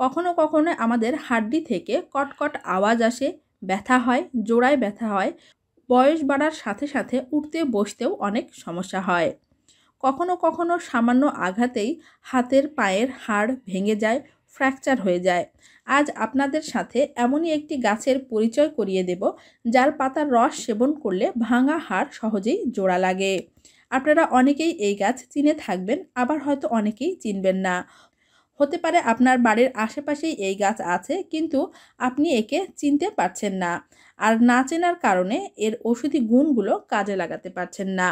কখনো কখনো আমাদের হাড্ডি থেকে কটকট আওয়াজ আসে ব্যথা হয় জোড়ায় ব্যথা হয় বয়স বাড়ার সাথে সাথে উঠতে বসতেও অনেক সমস্যা হয় কখনো কখনো সামান্য আঘাতেই হাতের পায়ের হাড় ভেঙে যায় ফ্র্যাকচার হয়ে যায় আজ আপনাদের সাথে এমনই একটি গাছের পরিচয় করিয়ে দেব যার পাতার রস সেবন করলে ভাঙা হাড় সহজেই জোড়া লাগে আপনারা অনেকেই এই গাছ চিনে থাকবেন আবার হয়তো অনেকেই চিনবেন না হতে পারে আপনার বাড়ির আশেপাশেই এই গাছ আছে কিন্তু আপনি একে চিনতে পারছেন না আর না চেনার কারণে এর ওষুধি গুণগুলো কাজে লাগাতে পারছেন না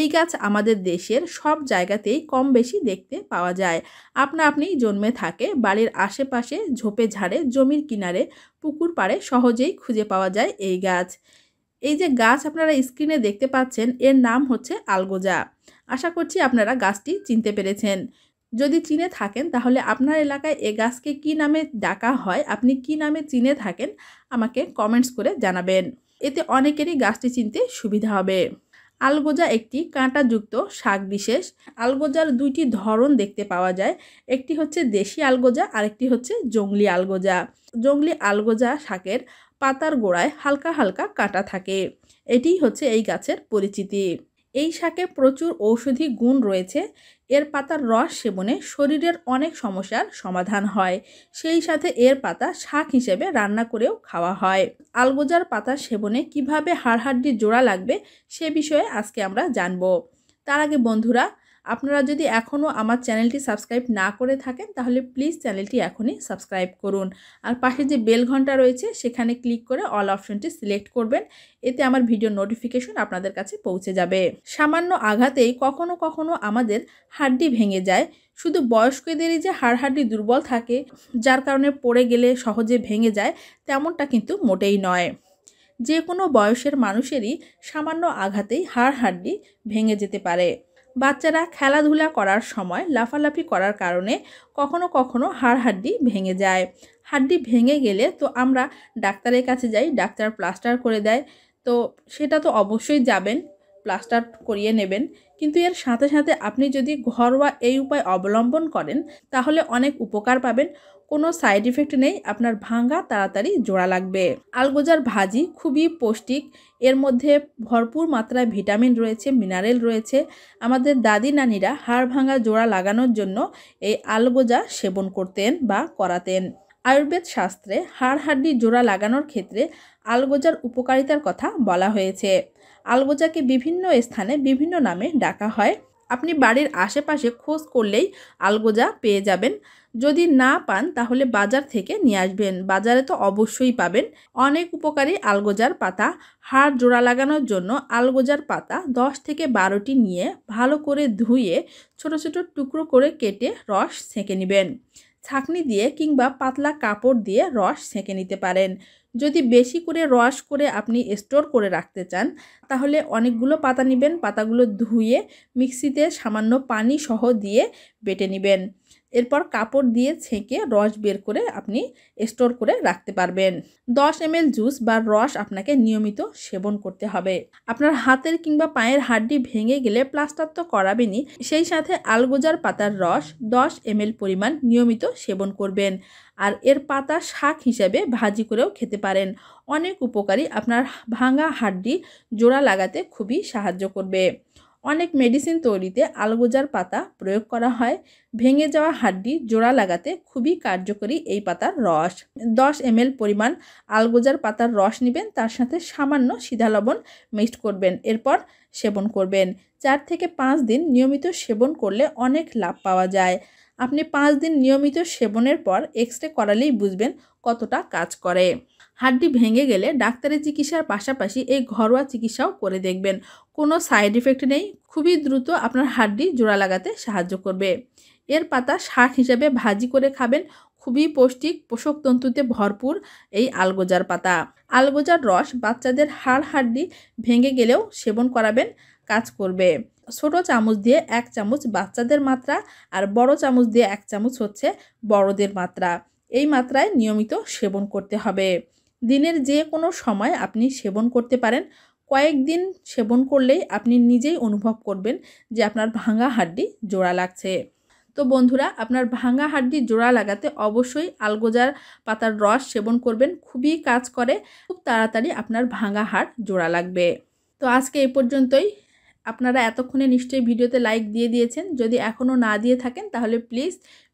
এই গাছ আমাদের দেশের সব জায়গাতেই কম বেশি দেখতে পাওয়া যায় আপনা আপনি জন্মে থাকে বাড়ির আশেপাশে ঝোপে ঝাড়ে জমির কিনারে পুকুর পাড়ে সহজেই খুঁজে পাওয়া যায় এই গাছ এই যে গাছ আপনারা স্ক্রিনে দেখতে পাচ্ছেন এর নাম হচ্ছে আলগোজা আশা করছি আপনারা গাছটি চিনতে পেরেছেন যদি চিনে থাকেন তাহলে আপনার এলাকায় এ গাছকে কী নামে ডাকা হয় আপনি কি নামে চিনে থাকেন আমাকে কমেন্টস করে জানাবেন এতে অনেকেরই গাছটি চিনতে সুবিধা হবে আলগোজা একটি কাঁটাযুক্ত শাক বিশেষ আলগোজার দুইটি ধরন দেখতে পাওয়া যায় একটি হচ্ছে দেশি আলগোজা আরেকটি হচ্ছে জংলি আলগোজা জংলি আলগোজা শাকের পাতার গোড়ায় হালকা হালকা কাঁটা থাকে এটি হচ্ছে এই গাছের পরিচিতি এই শাকে প্রচুর ঔষধি গুণ রয়েছে এর পাতার রস সেবনে শরীরের অনেক সমস্যার সমাধান হয় সেই সাথে এর পাতা শাক হিসেবে রান্না করেও খাওয়া হয় আলগোজার পাতা সেবনে কিভাবে হাড়হাড্ডি জোড়া লাগবে সে বিষয়ে আজকে আমরা জানব তার আগে বন্ধুরা আপনারা যদি এখনও আমার চ্যানেলটি সাবস্ক্রাইব না করে থাকেন তাহলে প্লিজ চ্যানেলটি এখনই সাবস্ক্রাইব করুন আর পাশে যে বেল ঘন্টা রয়েছে সেখানে ক্লিক করে অল অপশনটি সিলেক্ট করবেন এতে আমার ভিডিও নোটিফিকেশন আপনাদের কাছে পৌঁছে যাবে সামান্য আঘাতেই কখনো কখনো আমাদের হাড্ডি ভেঙে যায় শুধু বয়স্কদেরই যে হাড়হাড্ডি দুর্বল থাকে যার কারণে পড়ে গেলে সহজে ভেঙে যায় তেমনটা কিন্তু মোটেই নয় যে কোনো বয়সের মানুষেরই সামান্য আঘাতেই হাড় হাড্ডি ভেঙে যেতে পারে বাচ্চারা খেলাধুলা করার সময় লাফালাফি করার কারণে কখনো কখনো হাড় হাড্ডি ভেঙে যায় হাড্ডি ভেঙে গেলে তো আমরা ডাক্তারের কাছে যাই ডাক্তার প্লাস্টার করে দেয় তো সেটা তো অবশ্যই যাবেন প্লাস্টার করিয়ে নেবেন কিন্তু এর সাথে সাথে আপনি যদি ঘরোয়া এই উপায় অবলম্বন করেন তাহলে অনেক উপকার পাবেন কোনো সাইড ইফেক্ট নেই আপনার ভাঙ্গা তাড়াতাড়ি জোড়া লাগবে আলগোজার ভাজি খুবই পৌষ্টিক এর মধ্যে ভরপুর মাত্রায় ভিটামিন রয়েছে মিনারেল রয়েছে আমাদের দাদি নানিরা হাড় ভাঙ্গা জোড়া লাগানোর জন্য এই আলগোজা সেবন করতেন বা করাতেন আয়ুর্বেদ শাস্ত্রে হাড় হাড্ডি জোড়া লাগানোর ক্ষেত্রে আলগোজার উপকারিতার কথা বলা হয়েছে আলগোজাকে বিভিন্ন স্থানে বিভিন্ন নামে ডাকা হয় আপনি বাড়ির আশেপাশে খোঁজ করলেই আলগোজা পেয়ে যাবেন যদি না পান তাহলে বাজার থেকে নিয়ে আসবেন বাজারে তো অবশ্যই পাবেন অনেক উপকারী আলগোজার পাতা হাড় জোড়া লাগানোর জন্য আলগোজার পাতা দশ থেকে বারোটি নিয়ে ভালো করে ধুয়ে ছোট ছোট টুকরো করে কেটে রস ছেঁকে নেবেন ছাকনি দিয়ে কিংবা পাতলা কাপড় দিয়ে রস ছেঁকে নিতে পারেন যদি বেশি করে রস করে আপনি স্টোর করে রাখতে চান তাহলে অনেকগুলো পাতা নেবেন পাতাগুলো ধুয়ে মিক্সিতে সামান্য পানি সহ দিয়ে বেটে নেবেন এরপর কাপড় দিয়ে ছেঁকে রস বের করে আপনি স্টোর করে রাখতে পারবেন দশ এম জুস বা রস আপনাকে নিয়মিত সেবন করতে হবে আপনার হাতের কিংবা পায়ের হাড্ডি ভেঙে গেলে প্লাস্টার তো করাবেনই সেই সাথে আলগোজার পাতার রস দশ এম পরিমাণ নিয়মিত সেবন করবেন আর এর পাতা শাক হিসাবে ভাজি করেও খেতে পারেন অনেক উপকারী আপনার ভাঙা হাড্ডি জোড়া লাগাতে খুবই সাহায্য করবে অনেক মেডিসিন তৈরিতে আলগোজার পাতা প্রয়োগ করা হয় ভেঙে যাওয়া হাড্ডি জোড়া লাগাতে খুবই কার্যকরী এই পাতার রস দশ এম পরিমাণ আলগোজার পাতার রস নেবেন তার সাথে সামান্য সিধা লবণ মিক্সড করবেন এরপর সেবন করবেন চার থেকে পাঁচ দিন নিয়মিত সেবন করলে অনেক লাভ পাওয়া যায় আপনি পাঁচ দিন নিয়মিত সেবনের পর এক্স রে করালেই বুঝবেন কতটা কাজ করে হাড্ডি ভেঙে গেলে ডাক্তারের চিকিৎসার পাশাপাশি এই ঘরোয়া চিকিৎসাও করে দেখবেন কোনো সাইড ইফেক্ট নেই খুবই দ্রুত আপনার হাড্ডি জোড়া লাগাতে সাহায্য করবে এর পাতা শাক হিসাবে ভাজি করে খাবেন খুবই পৌষ্টিক পোষকতন্তুতে ভরপুর এই আলগোজার পাতা আলগোজার রস বাচ্চাদের হাড় হাড্ডি ভেঙে গেলেও সেবন করাবেন কাজ করবে ছোট চামচ দিয়ে এক চামচ বাচ্চাদের মাত্রা আর বড় চামচ দিয়ে এক চামচ হচ্ছে বড়দের মাত্রা এই মাত্রায় নিয়মিত সেবন করতে হবে দিনের যে কোনো সময় আপনি সেবন করতে পারেন কয়েকদিন সেবন করলেই আপনি নিজেই অনুভব করবেন যে আপনার ভাঙা হাড্ডি জোড়া লাগছে তো বন্ধুরা আপনার ভাঙা হাড্ডি জোড়া লাগাতে অবশ্যই আলগোজার পাতার রস সেবন করবেন খুবই কাজ করে খুব তাড়াতাড়ি আপনার ভাঙা হাড় জোড়া লাগবে তো আজকে এই পর্যন্তই আপনারা এতক্ষণে নিশ্চয়ই ভিডিওতে লাইক দিয়ে দিয়েছেন যদি এখনও না দিয়ে থাকেন তাহলে প্লিজ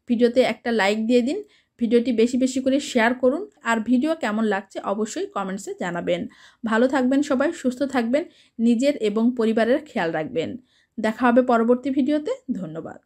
ভিডিওতে একটা লাইক দিয়ে দিন ভিডিওটি বেশি বেশি করে শেয়ার করুন আর ভিডিও কেমন লাগছে অবশ্যই কমেন্টসে জানাবেন ভালো থাকবেন সবাই সুস্থ থাকবেন নিজের এবং পরিবারের খেয়াল রাখবেন দেখা হবে পরবর্তী ভিডিওতে ধন্যবাদ